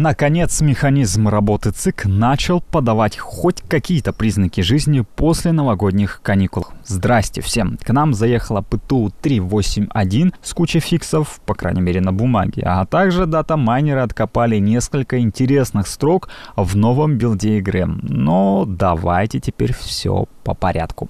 Наконец, механизм работы ЦИК начал подавать хоть какие-то признаки жизни после новогодних каникул. Здрасте всем! К нам заехала ПТУ 381 с кучей фиксов, по крайней мере на бумаге, а также дата-майнеры откопали несколько интересных строк в новом билде игры. Но давайте теперь все по порядку.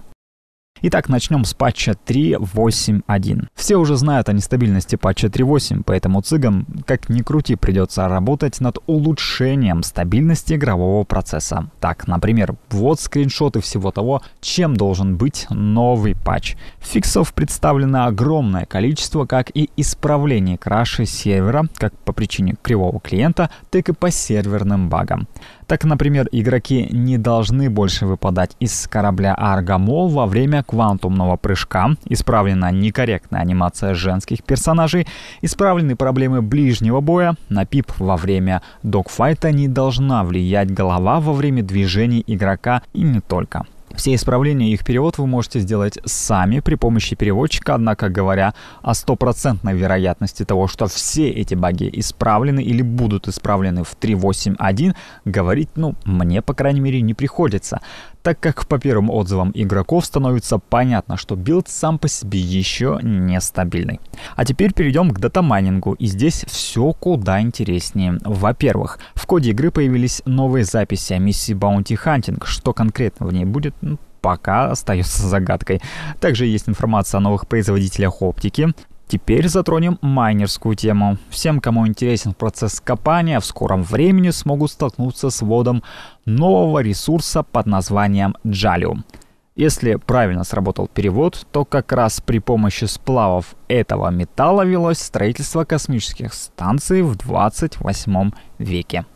Итак, начнем с патча 3.8.1. Все уже знают о нестабильности патча 3.8, поэтому цыгам как ни крути, придется работать над улучшением стабильности игрового процесса. Так, например, вот скриншоты всего того, чем должен быть новый патч. Фиксов представлено огромное количество, как и исправлений краши сервера, как по причине кривого клиента, так и по серверным багам. Так, например, игроки не должны больше выпадать из корабля Аргамол во время квантумного прыжка, исправлена некорректная анимация женских персонажей, исправлены проблемы ближнего боя, на пип во время докфайта не должна влиять голова во время движений игрока и не только. Все исправления и их перевод вы можете сделать сами при помощи переводчика, однако говоря о стопроцентной вероятности того, что все эти баги исправлены или будут исправлены в 3.8.1, говорить, ну, мне, по крайней мере, не приходится так как по первым отзывам игроков становится понятно, что билд сам по себе еще нестабильный. А теперь перейдем к датамайнингу, и здесь все куда интереснее. Во-первых, в коде игры появились новые записи о миссии Bounty Hunting, что конкретно в ней будет, пока остается загадкой. Также есть информация о новых производителях оптики, Теперь затронем майнерскую тему. Всем, кому интересен процесс копания, в скором времени смогут столкнуться с вводом нового ресурса под названием Джалиум. Если правильно сработал перевод, то как раз при помощи сплавов этого металла велось строительство космических станций в 28 веке.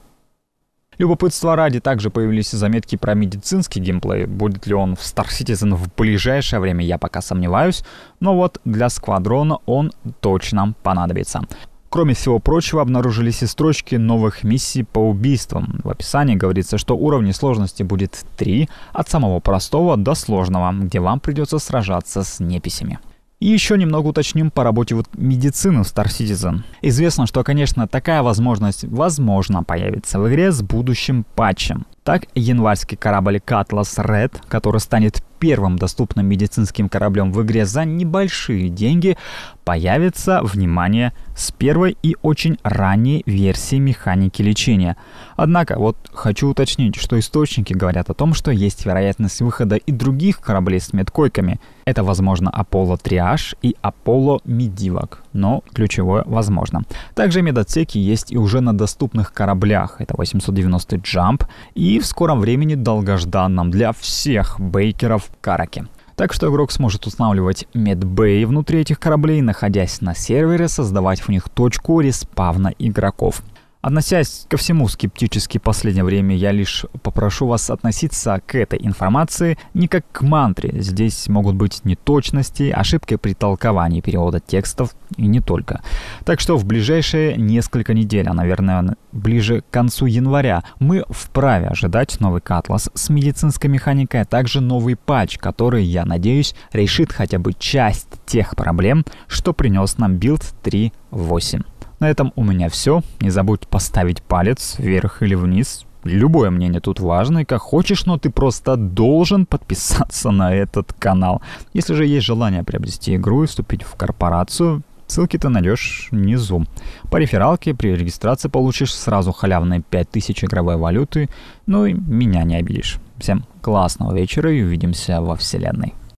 Любопытство ради также появились заметки про медицинский геймплей. Будет ли он в Star Citizen в ближайшее время, я пока сомневаюсь. Но вот для Сквадрона он точно понадобится. Кроме всего прочего, обнаружились и строчки новых миссий по убийствам. В описании говорится, что уровни сложности будет три, от самого простого до сложного, где вам придется сражаться с неписями. И еще немного уточним по работе вот медицины в Star Citizen. Известно, что, конечно, такая возможность возможно появится в игре с будущим патчем. Так, январский корабль Cutlass Red, который станет первым доступным медицинским кораблем в игре за небольшие деньги, появится, внимание, с первой и очень ранней версии механики лечения. Однако, вот хочу уточнить, что источники говорят о том, что есть вероятность выхода и других кораблей с медкойками. Это, возможно, Аполло Триаж и Аполло Медивак но ключевое возможно. Также медотсеки есть и уже на доступных кораблях, это 890 Jump, и в скором времени долгожданном для всех бейкеров Караке. Так что игрок сможет устанавливать медбей внутри этих кораблей, находясь на сервере, создавать в них точку респавна игроков. Относясь ко всему скептически в последнее время, я лишь попрошу вас относиться к этой информации не как к мантре. Здесь могут быть неточности, а ошибки при толковании перевода текстов и не только. Так что в ближайшие несколько недель, а, наверное, ближе к концу января, мы вправе ожидать новый Катлас с медицинской механикой, а также новый патч, который, я надеюсь, решит хотя бы часть тех проблем, что принес нам билд 3.8. На этом у меня все. Не забудь поставить палец вверх или вниз. Любое мнение тут важно, и как хочешь, но ты просто должен подписаться на этот канал. Если же есть желание приобрести игру и вступить в корпорацию, Ссылки ты найдешь внизу. По рефералке при регистрации получишь сразу халявные 5000 игровой валюты, ну и меня не обидишь. Всем классного вечера и увидимся во Вселенной.